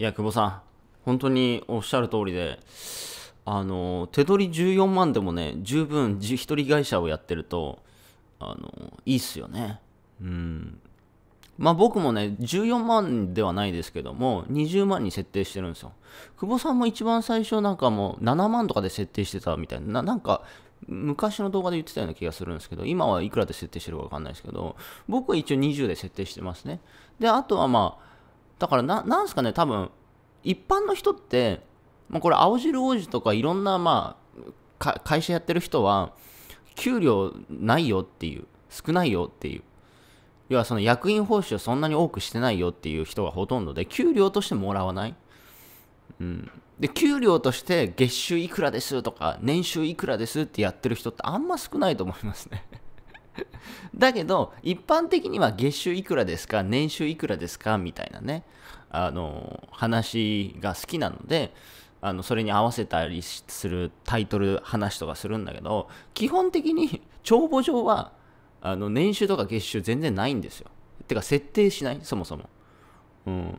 いや、久保さん、本当におっしゃる通りで、あの、手取り14万でもね、十分、一人会社をやってると、あの、いいっすよね。うん。まあ僕もね、14万ではないですけども、20万に設定してるんですよ。久保さんも一番最初なんかもう7万とかで設定してたみたいな、なんか昔の動画で言ってたような気がするんですけど、今はいくらで設定してるかわかんないですけど、僕は一応20で設定してますね。で、あとはまあ、だからな、なんすかね、多分、一般の人って、まあ、これ、青汁王子とかいろんな、まあ、会社やってる人は、給料ないよっていう、少ないよっていう、要はその役員報酬そんなに多くしてないよっていう人がほとんどで、給料としてもらわない。うん。で、給料として月収いくらですとか、年収いくらですってやってる人ってあんま少ないと思いますね だけど、一般的には月収いくらですか、年収いくらですか、みたいなね、あの、話が好きなので、あの、それに合わせたりするタイトル話とかするんだけど、基本的に帳簿上は、あの、年収とか月収全然ないんですよ。てか、設定しないそもそも。うん。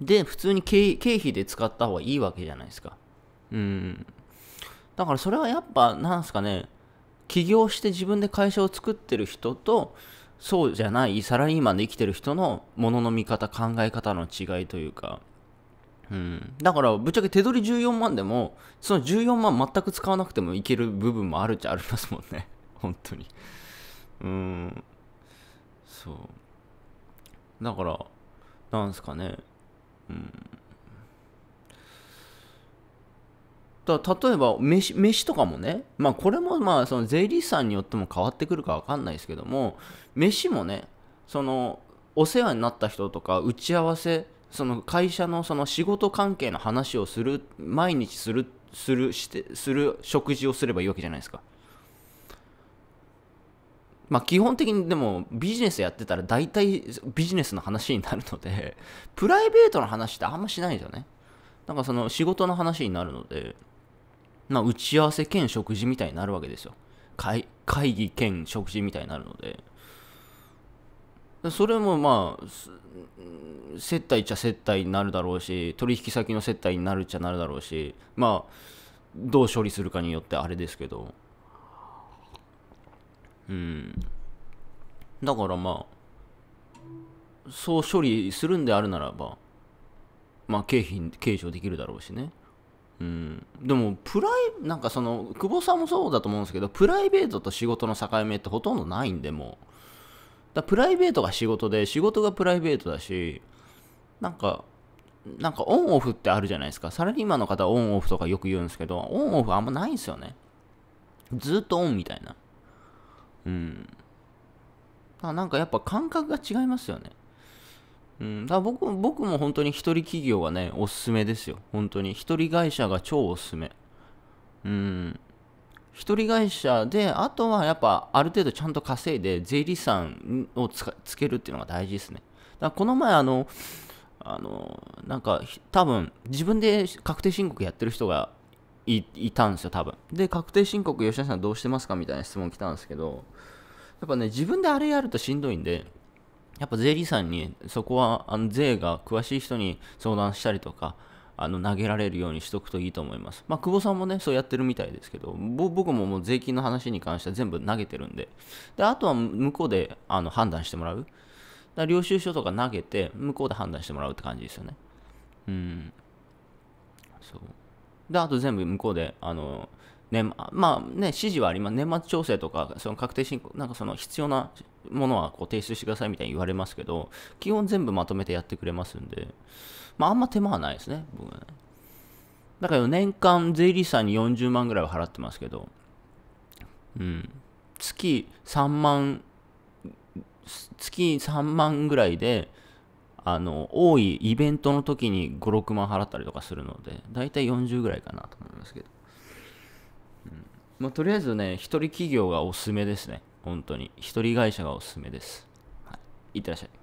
で、普通に経費で使った方がいいわけじゃないですか。うん。だからそれはやっぱ、なんすかね、起業して自分で会社を作ってる人とそうじゃないサラリーマンで生きてる人のものの見方考え方の違いというか、うん、だからぶっちゃけ手取り14万でもその14万全く使わなくてもいける部分もあるっちゃありますもんね 本当にうんそうだからなんすかねうんだ例えば飯飯とかもね、まあ、これもまあその税理士さんによっても変わってくるか分かんないですけども飯もねそのお世話になった人とか打ち合わせその会社のその仕事関係の話をする毎日するするしてする食事をすればいいわけじゃないですか。まあ、基本的にでもビジネスやってたら大体ビジネスの話になるのでプライベートの話ってあんましないですよね。なんかその仕事の話になるので。まあ、打ち合わせ兼食事みたいになるわけですよ。会議兼食事みたいになるので。それもまあ、接待っちゃ接待になるだろうし、取引先の接待になるっちゃなるだろうし、まあ、どう処理するかによってあれですけど。うん。だからまあ、そう処理するんであるならば、まあ、経費、継承できるだろうしね。うん、でもプライなんかその久保さんもそうだと思うんですけどプライベートと仕事の境目ってほとんどないんでもだプライベートが仕事で仕事がプライベートだしなんかなんかオンオフってあるじゃないですかサラリーマンの方はオンオフとかよく言うんですけどオンオフあんまないんですよねずっとオンみたいなうんなんかやっぱ感覚が違いますよねうん、だ僕僕も本当に一人企業はね、おすすめですよ。本当に。一人会社が超おすすめ。うん。一人会社で、あとはやっぱある程度ちゃんと稼いで税理士さんをつつけるっていうのが大事ですね。だこの前あの、あの、なんか多分自分で確定申告やってる人がいいたんですよ、多分。で、確定申告吉田さんどうしてますかみたいな質問来たんですけど、やっぱね、自分であれやるとしんどいんで、やっぱ税理士さんにそこはあの税が詳しい人に相談したりとかあの投げられるようにしとくといいと思います。まあ、久保さんもね、そうやってるみたいですけど、僕ももう税金の話に関しては全部投げてるんで、であとは向こうであの判断してもらう。だ領収書とか投げて、向こうで判断してもらうって感じですよね。うん。そう。で、あと全部向こうで、あの、ね、まあね、指示はあります。年末調整とか、その確定申告、なんかその必要なものはこう提出してくださいみたいに言われますけど、基本全部まとめてやってくれますんで、まああんま手間はないですね、僕はね。だから年間税理士さんに40万ぐらいは払ってますけど、うん。月3万、月3万ぐらいで、あの、多いイベントの時に5、6万払ったりとかするので、大体40ぐらいかなと思いますけど。まあ、とりあえずね、一人企業がおすすめですね。本当に。一人会社がおすすめです。はい。いってらっしゃい。